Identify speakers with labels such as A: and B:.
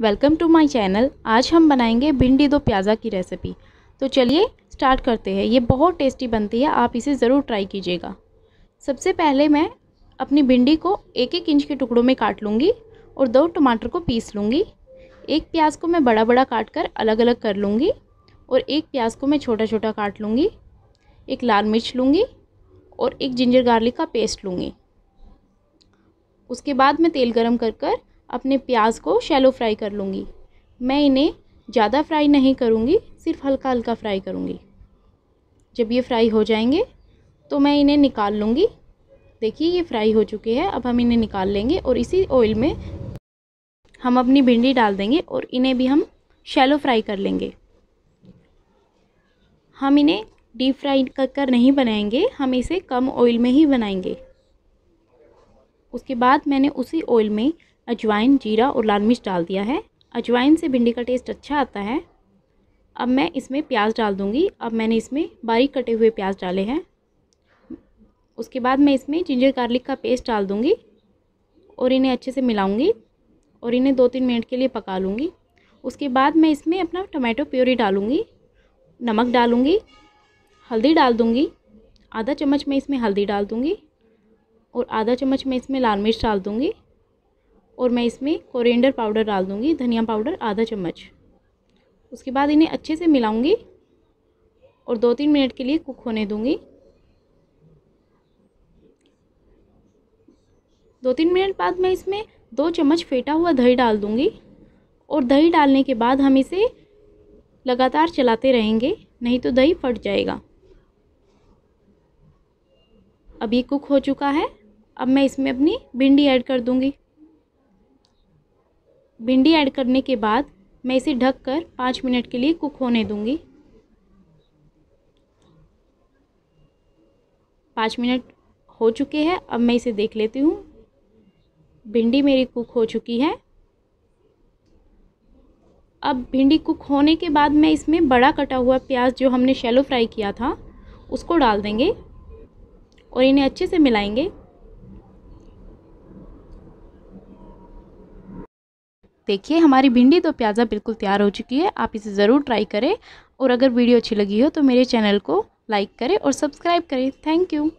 A: welcome to my channel आज हम बनाएंगे भिंडी दो प्याज़ा की रेसिपी तो चलिए स्टार्ट करते हैं ये बहुत टेस्टी बनती है आप इसे ज़रूर ट्राई कीजिएगा सबसे पहले मैं अपनी भिंडी को एक एक इंच के टुकड़ों में काट लूँगी और दो टमाटर को पीस लूँगी एक प्याज को मैं बड़ा बड़ा काट कर अलग अलग कर लूँगी और एक प्याज को मैं छोटा छोटा काट लूँगी एक लाल मिर्च लूँगी और एक जिंजर गार्लिक का पेस्ट लूँगी उसके बाद मैं तेल गरम कर कर अपने प्याज को शैलो फ्राई कर लूँगी मैं इन्हें ज़्यादा फ्राई नहीं करूँगी सिर्फ हल्का हल्का फ्राई करूँगी जब ये फ्राई हो जाएंगे तो मैं इन्हें निकाल लूँगी देखिए ये फ्राई हो चुके हैं अब हम इन्हें निकाल लेंगे और इसी ऑयल में हम अपनी भिंडी डाल देंगे और इन्हें भी हम शैलो फ्राई कर लेंगे हम इन्हें डीप फ्राई कर नहीं बनाएंगे हम इसे कम ऑयल में ही बनाएंगे उसके बाद मैंने उसी ऑयल में अजवाइन जीरा और लाल मिर्च डाल दिया है अजवाइन से भिंडी का टेस्ट अच्छा आता है अब मैं इसमें प्याज डाल दूँगी अब मैंने इसमें बारीक कटे हुए प्याज डाले हैं उसके बाद मैं इसमें जिंजर गार्लिक का पेस्ट डाल दूँगी और इन्हें अच्छे से मिलाऊँगी और इन्हें दो तीन मिनट के लिए पका लूँगी उसके बाद मैं इसमें अपना टमाटो प्योरी डालूँगी नमक डालूँगी हल्दी डाल दूँगी आधा चम्मच मैं इसमें हल्दी डाल दूँगी और आधा चम्मच मैं इसमें लाल मिर्च डाल दूँगी और मैं इसमें कोरिएंडर पाउडर डाल दूँगी धनिया पाउडर आधा चम्मच उसके बाद इन्हें अच्छे से मिलाऊँगी और दो तीन मिनट के लिए कुक होने दूँगी दो तीन मिनट बाद मैं इसमें दो चम्मच फेटा हुआ दही डाल दूँगी और दही डालने के बाद हम इसे लगातार चलाते रहेंगे नहीं तो दही फट जाएगा अभी कुक हो चुका है अब मैं इसमें अपनी भिंडी ऐड कर दूँगी भिंडी ऐड करने के बाद मैं इसे ढक कर पाँच मिनट के लिए कुक होने दूंगी पाँच मिनट हो चुके हैं अब मैं इसे देख लेती हूँ भिंडी मेरी कुक हो चुकी है अब भिंडी कुक होने के बाद मैं इसमें बड़ा कटा हुआ प्याज जो हमने शैलो फ्राई किया था उसको डाल देंगे और इन्हें अच्छे से मिलाएंगे देखिए हमारी भिंडी तो प्याज़ा बिल्कुल तैयार हो चुकी है आप इसे ज़रूर ट्राई करें और अगर वीडियो अच्छी लगी हो तो मेरे चैनल को लाइक करें और सब्सक्राइब करें थैंक यू